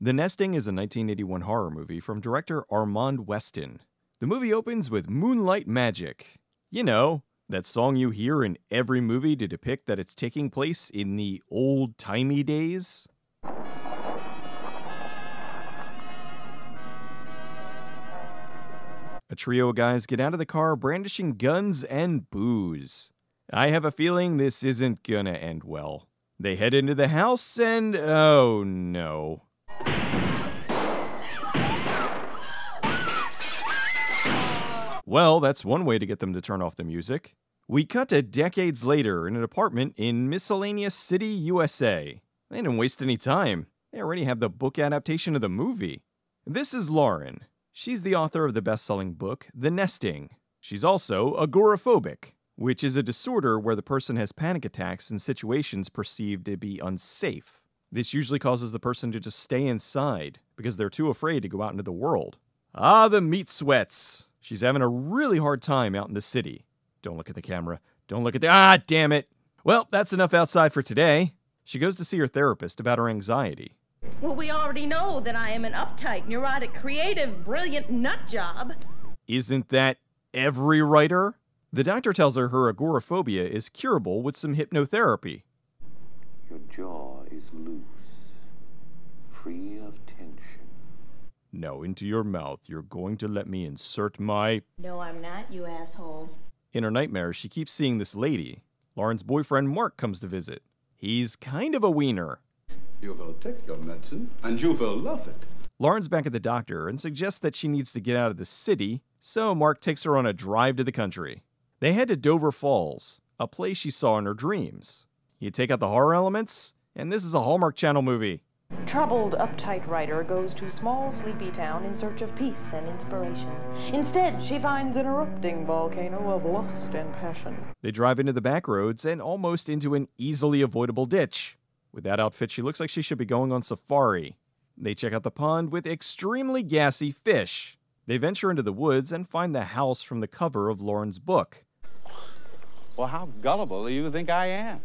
The Nesting is a 1981 horror movie from director Armand Weston. The movie opens with moonlight magic. You know, that song you hear in every movie to depict that it's taking place in the old timey days? A trio of guys get out of the car brandishing guns and booze. I have a feeling this isn't gonna end well. They head into the house and oh no. Well, that's one way to get them to turn off the music. We cut to decades later in an apartment in Miscellaneous City, USA. They didn't waste any time. They already have the book adaptation of the movie. This is Lauren. She's the author of the best selling book, The Nesting. She's also agoraphobic, which is a disorder where the person has panic attacks in situations perceived to be unsafe. This usually causes the person to just stay inside because they're too afraid to go out into the world. Ah, the meat sweats! She's having a really hard time out in the city. Don't look at the camera. Don't look at the. Ah, damn it! Well, that's enough outside for today. She goes to see her therapist about her anxiety. Well, we already know that I am an uptight, neurotic, creative, brilliant nut job. Isn't that every writer? The doctor tells her her agoraphobia is curable with some hypnotherapy. Your jaw is loose, free of now into your mouth. You're going to let me insert my. No, I'm not, you asshole. In her nightmare, she keeps seeing this lady. Lauren's boyfriend Mark comes to visit. He's kind of a wiener. You will take your medicine, and you will love it. Lauren's back at the doctor and suggests that she needs to get out of the city, so Mark takes her on a drive to the country. They head to Dover Falls, a place she saw in her dreams. You take out the horror elements, and this is a Hallmark Channel movie. Troubled, uptight writer goes to small, sleepy town in search of peace and inspiration. Instead, she finds an erupting volcano of lust and passion. They drive into the back roads and almost into an easily avoidable ditch. With that outfit, she looks like she should be going on safari. They check out the pond with extremely gassy fish. They venture into the woods and find the house from the cover of Lauren's book. Well, how gullible do you think I am?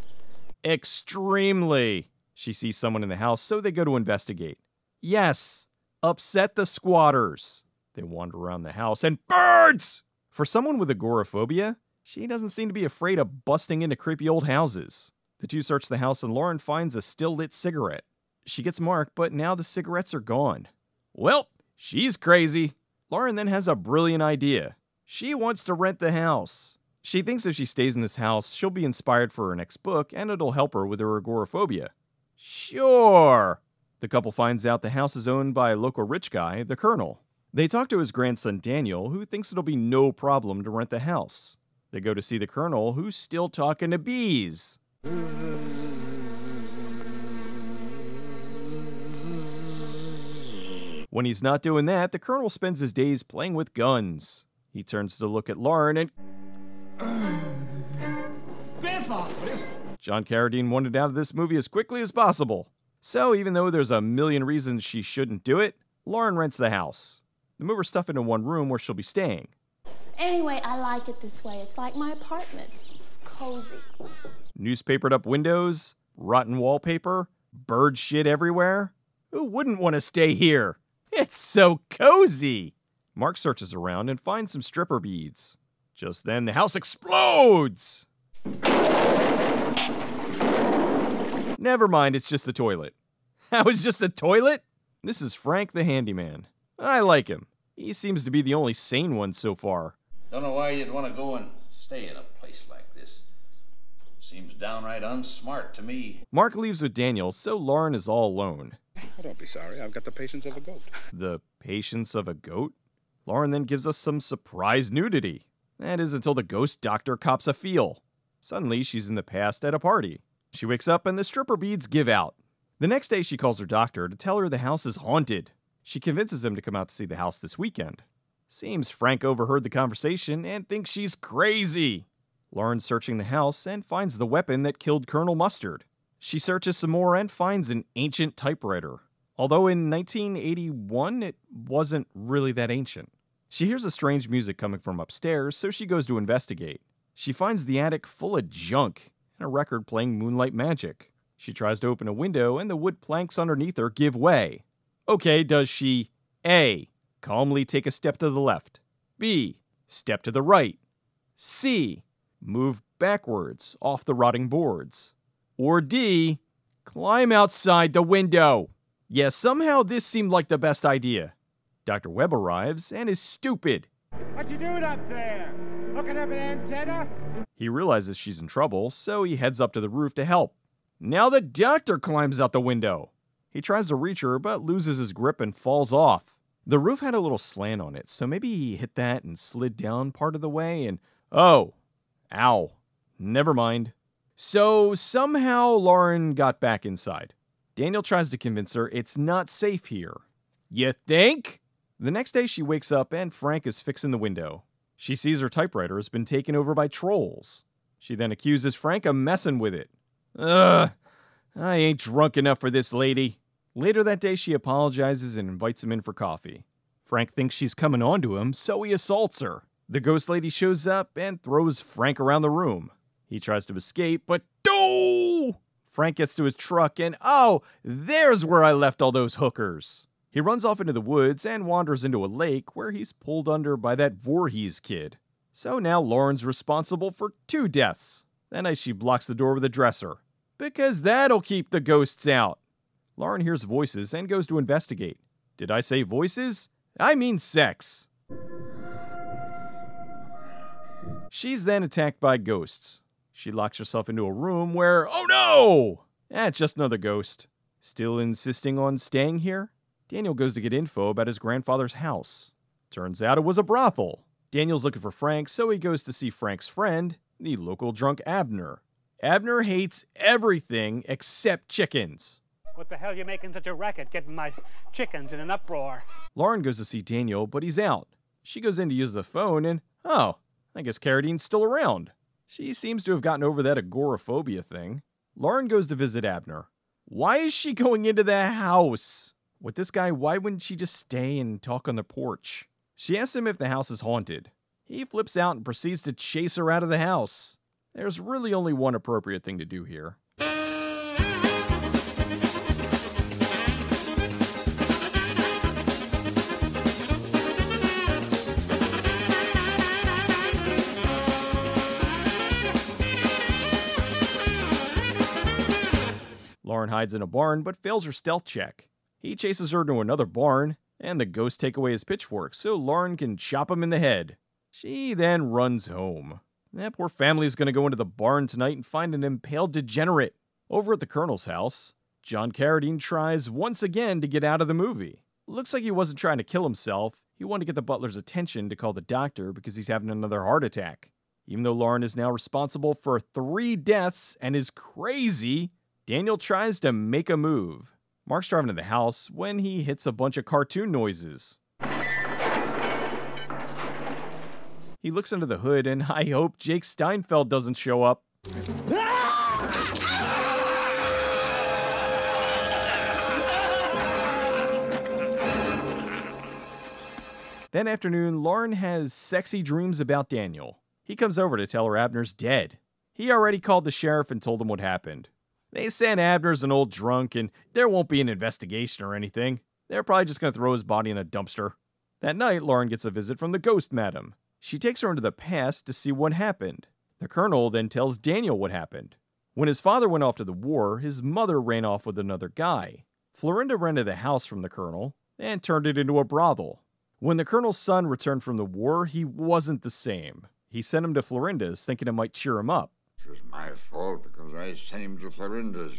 Extremely. She sees someone in the house, so they go to investigate. Yes, upset the squatters. They wander around the house and birds! For someone with agoraphobia, she doesn't seem to be afraid of busting into creepy old houses. The two search the house and Lauren finds a still lit cigarette. She gets Mark, but now the cigarettes are gone. Well, she's crazy. Lauren then has a brilliant idea. She wants to rent the house. She thinks if she stays in this house, she'll be inspired for her next book and it'll help her with her agoraphobia. Sure. The couple finds out the house is owned by a local rich guy, the colonel. They talk to his grandson Daniel, who thinks it'll be no problem to rent the house. They go to see the colonel, who's still talking to bees. When he's not doing that, the colonel spends his days playing with guns. He turns to look at Lauren and. Grandfather, what is John Carradine wanted out of this movie as quickly as possible. So, even though there's a million reasons she shouldn't do it, Lauren rents the house. They move her stuff into one room where she'll be staying. Anyway, I like it this way. It's like my apartment. It's cozy. Newspapered up windows, rotten wallpaper, bird shit everywhere. Who wouldn't want to stay here? It's so cozy. Mark searches around and finds some stripper beads. Just then, the house explodes. Never mind, it's just the toilet. That was just the toilet? This is Frank the Handyman. I like him. He seems to be the only sane one so far. Don't know why you'd want to go and stay in a place like this. Seems downright unsmart to me. Mark leaves with Daniel, so Lauren is all alone. don't be sorry. I've got the patience of a goat. The patience of a goat? Lauren then gives us some surprise nudity. That is until the ghost doctor cops a feel. Suddenly, she's in the past at a party. She wakes up and the stripper beads give out. The next day, she calls her doctor to tell her the house is haunted. She convinces him to come out to see the house this weekend. Seems Frank overheard the conversation and thinks she's crazy. Lauren's searching the house and finds the weapon that killed Colonel Mustard. She searches some more and finds an ancient typewriter, although in 1981 it wasn't really that ancient. She hears a strange music coming from upstairs, so she goes to investigate. She finds the attic full of junk and a record playing Moonlight Magic. She tries to open a window, and the wood planks underneath her give way. Okay, does she A. Calmly take a step to the left, B. Step to the right, C. Move backwards off the rotting boards, or D. Climb outside the window. Yes, somehow this seemed like the best idea. Dr. Webb arrives and is stupid. What you doing up there? looking up an antenna? He realizes she's in trouble, so he heads up to the roof to help. Now the doctor climbs out the window. He tries to reach her, but loses his grip and falls off. The roof had a little slant on it, so maybe he hit that and slid down part of the way and. Oh! Ow. Never mind. So somehow Lauren got back inside. Daniel tries to convince her it's not safe here. You think? The next day she wakes up and Frank is fixing the window. She sees her typewriter has been taken over by trolls. She then accuses Frank of messing with it. Ugh, I ain't drunk enough for this lady. Later that day, she apologizes and invites him in for coffee. Frank thinks she's coming on to him, so he assaults her. The ghost lady shows up and throws Frank around the room. He tries to escape, but do! Frank gets to his truck and oh, there's where I left all those hookers. He runs off into the woods and wanders into a lake where he's pulled under by that Voorhees kid. So now Lauren's responsible for two deaths. Then night she blocks the door with a dresser. Because that'll keep the ghosts out. Lauren hears voices and goes to investigate. Did I say voices? I mean sex. She's then attacked by ghosts. She locks herself into a room where, oh no! Eh, just another ghost. Still insisting on staying here? Daniel goes to get info about his grandfather's house. Turns out it was a brothel. Daniel's looking for Frank, so he goes to see Frank's friend, the local drunk Abner. Abner hates everything except chickens. What the hell are you making such a racket, getting my chickens in an uproar? Lauren goes to see Daniel, but he's out. She goes in to use the phone, and oh, I guess Carradine's still around. She seems to have gotten over that agoraphobia thing. Lauren goes to visit Abner. Why is she going into the house? With this guy, why wouldn't she just stay and talk on the porch? She asks him if the house is haunted. He flips out and proceeds to chase her out of the house. There's really only one appropriate thing to do here. Lauren hides in a barn but fails her stealth check. He chases her to another barn, and the ghosts take away his pitchfork so Lauren can chop him in the head. She then runs home. That poor family is going to go into the barn tonight and find an impaled degenerate. Over at the colonel's house, John Carradine tries once again to get out of the movie. Looks like he wasn't trying to kill himself. He wanted to get the butler's attention to call the doctor because he's having another heart attack. Even though Lauren is now responsible for three deaths and is crazy, Daniel tries to make a move. Mark's driving to the house when he hits a bunch of cartoon noises. He looks under the hood, and I hope Jake Steinfeld doesn't show up. That afternoon, Lauren has sexy dreams about Daniel. He comes over to tell her Abner's dead. He already called the sheriff and told him what happened. They said Abner's an old drunk and there won't be an investigation or anything. They're probably just going to throw his body in a dumpster. That night, Lauren gets a visit from the ghost madam. She takes her into the past to see what happened. The colonel then tells Daniel what happened. When his father went off to the war, his mother ran off with another guy. Florinda rented the house from the colonel and turned it into a brothel. When the colonel's son returned from the war, he wasn't the same. He sent him to Florinda's thinking it might cheer him up. It was my fault because I sent him to Florinda's.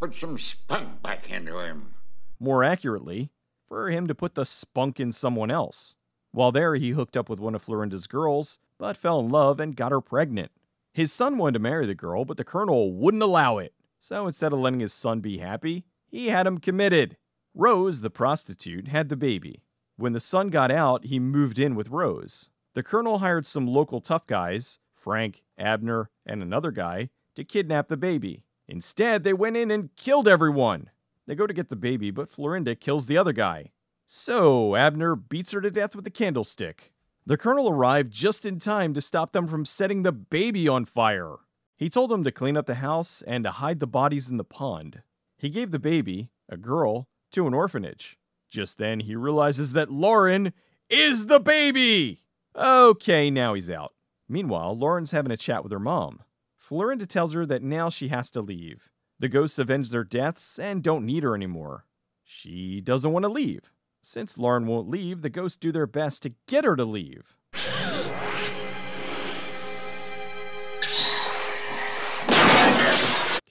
Put some spunk back into him. More accurately, for him to put the spunk in someone else. While there, he hooked up with one of Florinda's girls, but fell in love and got her pregnant. His son wanted to marry the girl, but the colonel wouldn't allow it. So instead of letting his son be happy, he had him committed. Rose, the prostitute, had the baby. When the son got out, he moved in with Rose. The colonel hired some local tough guys Frank, Abner, and another guy to kidnap the baby. Instead, they went in and killed everyone. They go to get the baby, but Florinda kills the other guy. So, Abner beats her to death with a candlestick. The colonel arrived just in time to stop them from setting the baby on fire. He told them to clean up the house and to hide the bodies in the pond. He gave the baby, a girl, to an orphanage. Just then, he realizes that Lauren is the baby! Okay, now he's out. Meanwhile, Lauren's having a chat with her mom. Florinda tells her that now she has to leave. The ghosts avenge their deaths and don't need her anymore. She doesn't want to leave. Since Lauren won't leave, the ghosts do their best to get her to leave.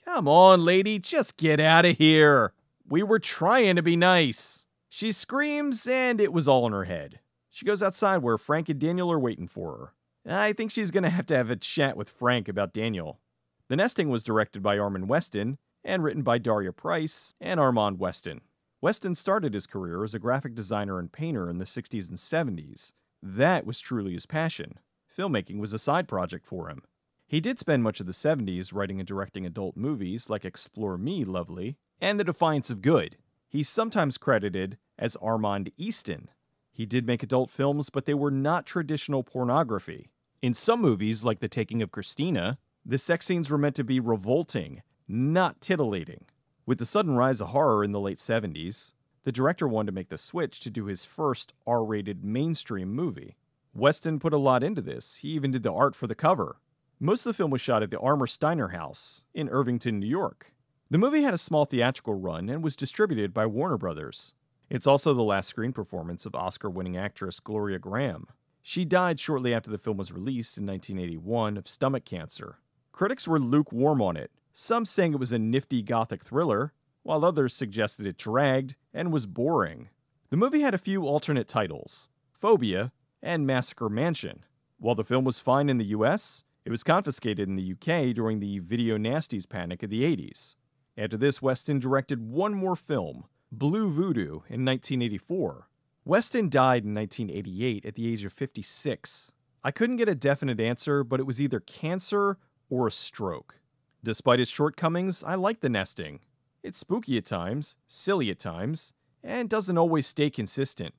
Come on, lady, just get out of here. We were trying to be nice. She screams, and it was all in her head. She goes outside where Frank and Daniel are waiting for her. I think she's going to have to have a chat with Frank about Daniel. The nesting was directed by Armin Weston and written by Daria Price and Armand Weston. Weston started his career as a graphic designer and painter in the 60s and 70s. That was truly his passion. Filmmaking was a side project for him. He did spend much of the 70s writing and directing adult movies like Explore Me, Lovely, and The Defiance of Good. He's sometimes credited as Armand Easton. He did make adult films, but they were not traditional pornography. In some movies, like The Taking of Christina, the sex scenes were meant to be revolting, not titillating. With the sudden rise of horror in the late 70s, the director wanted to make the switch to do his first R rated mainstream movie. Weston put a lot into this, he even did the art for the cover. Most of the film was shot at the Armour Steiner House in Irvington, New York. The movie had a small theatrical run and was distributed by Warner Brothers. It's also the last screen performance of Oscar winning actress Gloria Graham, she died shortly after the film was released in 1981 of stomach cancer. Critics were lukewarm on it, some saying it was a nifty gothic thriller, while others suggested it dragged and was boring. The movie had a few alternate titles Phobia and Massacre Mansion. While the film was fine in the US, it was confiscated in the UK during the Video Nasties panic of the 80s. After this, Weston directed one more film, Blue Voodoo, in 1984, Weston died in 1988 at the age of 56. I couldn't get a definite answer, but it was either cancer or a stroke. Despite its shortcomings, I like the nesting. It's spooky at times, silly at times, and doesn't always stay consistent.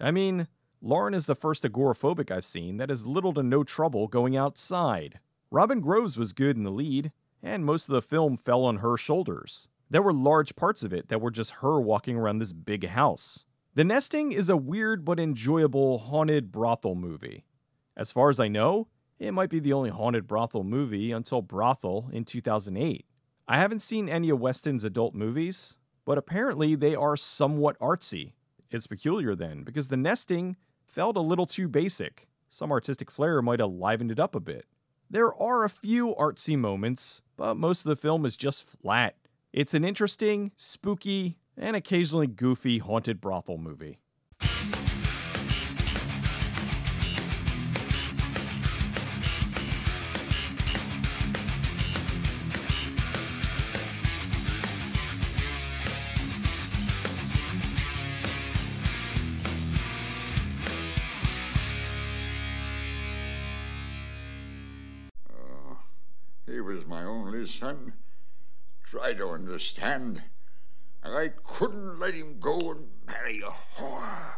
I mean, Lauren is the first agoraphobic I've seen that has little to no trouble going outside. Robin Groves was good in the lead, and most of the film fell on her shoulders. There were large parts of it that were just her walking around this big house. The Nesting is a weird but enjoyable haunted brothel movie. As far as I know, it might be the only haunted brothel movie until Brothel in 2008. I haven't seen any of Weston's adult movies, but apparently they are somewhat artsy. It's peculiar then, because the nesting felt a little too basic. Some artistic flair might have livened it up a bit. There are a few artsy moments, but most of the film is just flat. It's an interesting, spooky, and occasionally goofy haunted brothel movie. Uh, he was my only son. Try to understand and I couldn't let him go and marry a whore.